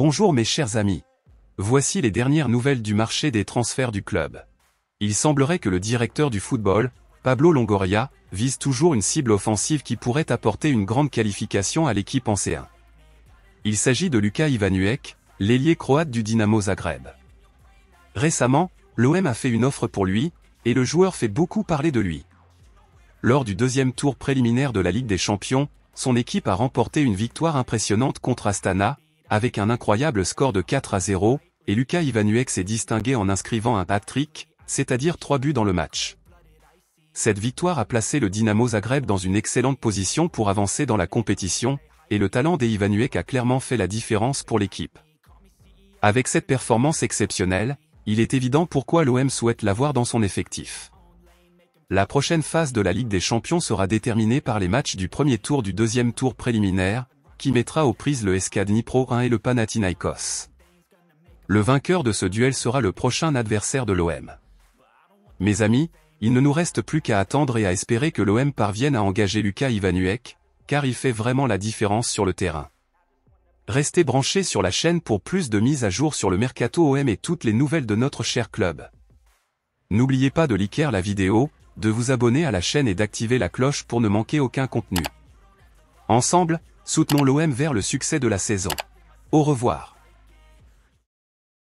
Bonjour mes chers amis. Voici les dernières nouvelles du marché des transferts du club. Il semblerait que le directeur du football, Pablo Longoria, vise toujours une cible offensive qui pourrait apporter une grande qualification à l'équipe en C1. Il s'agit de Luka Ivanuek, l'ailier croate du Dynamo Zagreb. Récemment, l'OM a fait une offre pour lui, et le joueur fait beaucoup parler de lui. Lors du deuxième tour préliminaire de la Ligue des Champions, son équipe a remporté une victoire impressionnante contre Astana, avec un incroyable score de 4 à 0, et Lucas Ivanuec s'est distingué en inscrivant un hat-trick, c'est-à-dire 3 buts dans le match. Cette victoire a placé le Dynamo Zagreb dans une excellente position pour avancer dans la compétition, et le talent des a clairement fait la différence pour l'équipe. Avec cette performance exceptionnelle, il est évident pourquoi l'OM souhaite l'avoir dans son effectif. La prochaine phase de la Ligue des Champions sera déterminée par les matchs du premier tour du deuxième tour préliminaire, qui mettra aux prises le SK Pro 1 et le Panathinaikos. Le vainqueur de ce duel sera le prochain adversaire de l'OM. Mes amis, il ne nous reste plus qu'à attendre et à espérer que l'OM parvienne à engager Lucas Ivanuek, car il fait vraiment la différence sur le terrain. Restez branchés sur la chaîne pour plus de mises à jour sur le mercato OM et toutes les nouvelles de notre cher club. N'oubliez pas de liker la vidéo, de vous abonner à la chaîne et d'activer la cloche pour ne manquer aucun contenu. Ensemble, Soutenons l'OM vers le succès de la saison. Au revoir.